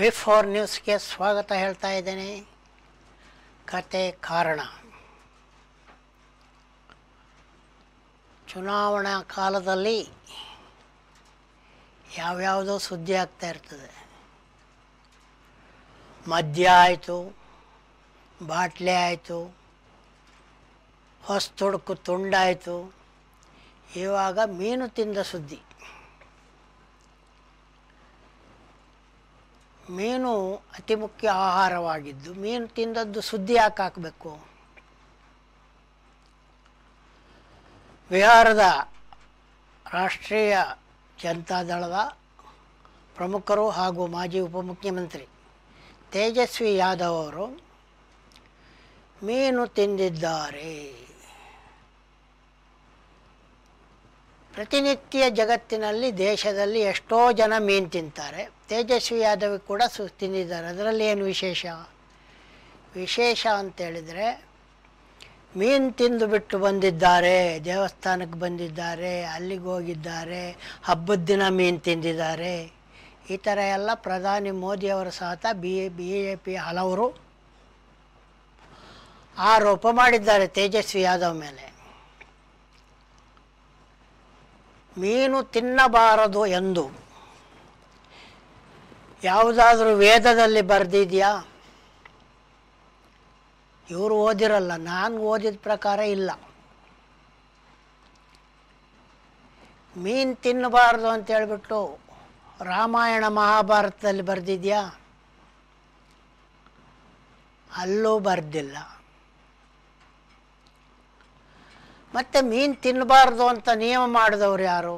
V four ನ್ಯೂಸ್ಗೆ ಸ್ವಾಗತ ಹೇಳ್ತಾ ಇದ್ದೇನೆ ಕತೆ ಕಾರಣ ಚುನಾವಣಾ ಕಾಲದಲ್ಲಿ ಯಾವ್ಯಾವುದೋ ಸುದ್ದಿ ಆಗ್ತಾ ಇರ್ತದೆ ಮದ್ಯ ಆಯಿತು ಬಾಟ್ಲೆ ಆಯಿತು ಹೊಸ ತುಡುಕು ತುಂಡಾಯಿತು ಇವಾಗ ಮೀನು ತಿಂದ ಸುದ್ದಿ ಮೀನು ಅತಿ ಮುಖ್ಯ ಆಹಾರವಾಗಿದ್ದು ಮೀನು ತಿಂದದ್ದು ಸುದ್ದಿ ಯಾಕೆ ಹಾಕಬೇಕು ಬಿಹಾರದ ರಾಷ್ಟ್ರೀಯ ಜನತಾದಳದ ಪ್ರಮುಖರು ಹಾಗೂ ಮಾಜಿ ಉಪಮುಖ್ಯಮಂತ್ರಿ ತೇಜಸ್ವಿ ಯಾದವ್ ಅವರು ಮೀನು ತಿಂದಿದ್ದಾರೆ ಪ್ರತಿನಿತ್ಯ ಜಗತ್ತಿನಲ್ಲಿ ದೇಶದಲ್ಲಿ ಎಷ್ಟೋ ಜನ ಮೀನು ತಿಂತಾರೆ ತೇಜಸ್ವಿ ಯಾದವ್ ಕೂಡ ಸು ತಿಂದಿದ್ದಾರೆ ಅದರಲ್ಲಿ ಏನು ವಿಶೇಷ ವಿಶೇಷ ಅಂತೇಳಿದರೆ ಮೀನು ತಿಂದು ಬಿಟ್ಟು ಬಂದಿದ್ದಾರೆ ದೇವಸ್ಥಾನಕ್ಕೆ ಬಂದಿದ್ದಾರೆ ಅಲ್ಲಿಗೆ ಹೋಗಿದ್ದಾರೆ ಹಬ್ಬದ ದಿನ ಮೀನು ತಿಂದಿದ್ದಾರೆ ಈ ಥರ ಎಲ್ಲ ಪ್ರಧಾನಿ ಮೋದಿಯವರು ಸಹಿತ ಬಿ ಬಿ ಎ ಪಿ ಹಲವರು ಆರೋಪ ಮಾಡಿದ್ದಾರೆ ತೇಜಸ್ವಿ ಯಾದವ್ ಮೇಲೆ ಮೀನು ತಿನ್ನಬಾರದು ಎಂದು ಯಾವುದಾದ್ರೂ ವೇದದಲ್ಲಿ ಬರೆದಿದೆಯಾ ಇವರು ಓದಿರಲ್ಲ ನಾನು ಓದಿದ ಪ್ರಕಾರ ಇಲ್ಲ ಮೀನು ತಿನ್ನಬಾರ್ದು ಅಂತ ಹೇಳ್ಬಿಟ್ಟು ರಾಮಾಯಣ ಮಹಾಭಾರತದಲ್ಲಿ ಬರೆದಿದೆಯಾ ಅಲ್ಲೂ ಬರೆದಿಲ್ಲ ಮತ್ತು ಮೀನು ತಿನ್ನಬಾರ್ದು ಅಂತ ನಿಯಮ ಮಾಡಿದವ್ರು ಯಾರು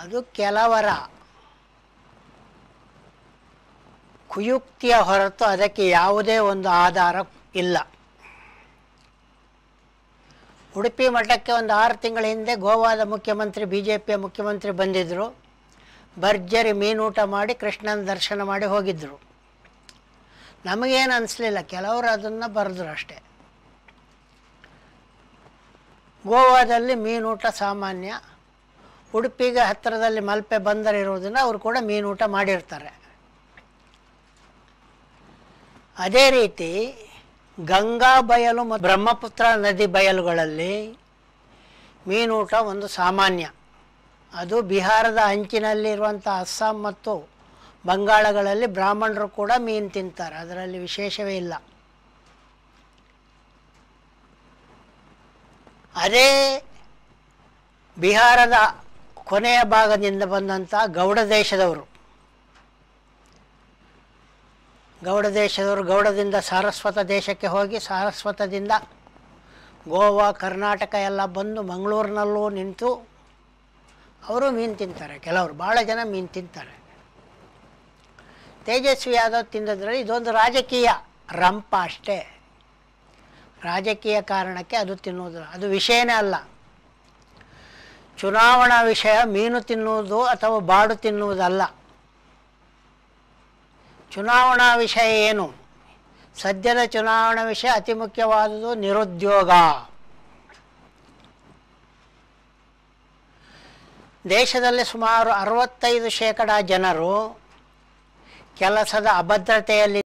ಅದು ಕೆಲವರ ಕುಯುಕ್ತಿಯ ಹೊರತು ಅದಕ್ಕೆ ಯಾವುದೇ ಒಂದು ಆಧಾರ ಇಲ್ಲ ಉಡುಪಿ ಮಠಕ್ಕೆ ಒಂದು ಆರು ತಿಂಗಳ ಹಿಂದೆ ಗೋವಾದ ಮುಖ್ಯಮಂತ್ರಿ ಬಿ ಜೆ ಪಿಯ ಮುಖ್ಯಮಂತ್ರಿ ಬಂದಿದ್ದರು ಭರ್ಜರಿ ಊಟ ಮಾಡಿ ಕೃಷ್ಣನ ದರ್ಶನ ಮಾಡಿ ಹೋಗಿದ್ದರು ನಮಗೇನು ಅನಿಸ್ಲಿಲ್ಲ ಕೆಲವರು ಅದನ್ನು ಬರೆದ್ರು ಅಷ್ಟೇ ಗೋವಾದಲ್ಲಿ ಮೀನೂಟ ಸಾಮಾನ್ಯ ಉಡುಪಿಗೆ ಹತ್ತಿರದಲ್ಲಿ ಮಲ್ಪೆ ಬಂದರೆ ಇರೋದರಿಂದ ಅವರು ಕೂಡ ಮೀನೂಟ ಮಾಡಿರ್ತಾರೆ ಅದೇ ರೀತಿ ಗಂಗಾ ಬಯಲು ಮತ್ತು ಬ್ರಹ್ಮಪುತ್ರ ನದಿ ಬಯಲುಗಳಲ್ಲಿ ಮೀನೂಟ ಒಂದು ಸಾಮಾನ್ಯ ಅದು ಬಿಹಾರದ ಅಂಚಿನಲ್ಲಿರುವಂಥ ಅಸ್ಸಾಂ ಮತ್ತು ಬಂಗಾಳಗಳಲ್ಲಿ ಬ್ರಾಹ್ಮಣರು ಕೂಡ ಮೀನು ತಿಂತಾರೆ ಅದರಲ್ಲಿ ವಿಶೇಷವೇ ಇಲ್ಲ ಅದೇ ಬಿಹಾರದ ಕೊನೆಯ ಭಾಗದಿಂದ ಬಂದಂಥ ಗೌಡ ದೇಶದವರು ಗೌಡ ದೇಶದವರು ಗೌಡದಿಂದ ಸಾರಸ್ವತ ದೇಶಕ್ಕೆ ಹೋಗಿ ಸಾರಸ್ವತದಿಂದ ಗೋವಾ ಕರ್ನಾಟಕ ಎಲ್ಲ ಬಂದು ಮಂಗಳೂರಿನಲ್ಲೂ ನಿಂತು ಅವರು ಮೀನು ತಿಂತಾರೆ ಕೆಲವರು ಭಾಳ ಜನ ಮೀನು ತಿಂತಾರೆ ತೇಜಸ್ವಿ ಯಾದವ್ ತಿಂದದ್ರಲ್ಲಿ ಇದೊಂದು ರಾಜಕೀಯ ರಂಪ ಅಷ್ಟೇ ರಾಜಕೀಯ ಕಾರಣಕ್ಕೆ ಅದು ತಿನ್ನುವುದು ಅದು ವಿಷಯನೇ ಅಲ್ಲ ಚುನಾವಣಾ ವಿಷಯ ಮೀನು ತಿನ್ನುವುದು ಅಥವಾ ಬಾಡು ತಿನ್ನುವುದಲ್ಲ ಚುನಾವಣಾ ವಿಷಯ ಏನು ಸದ್ಯದ ಚುನಾವಣಾ ವಿಷಯ ಅತಿ ಮುಖ್ಯವಾದುದು ನಿರುದ್ಯೋಗ ದೇಶದಲ್ಲಿ ಸುಮಾರು ಅರವತ್ತೈದು ಶೇಕಡ ಜನರು ಕೆಲಸದ ಅಭದ್ರತೆಯಲ್ಲಿ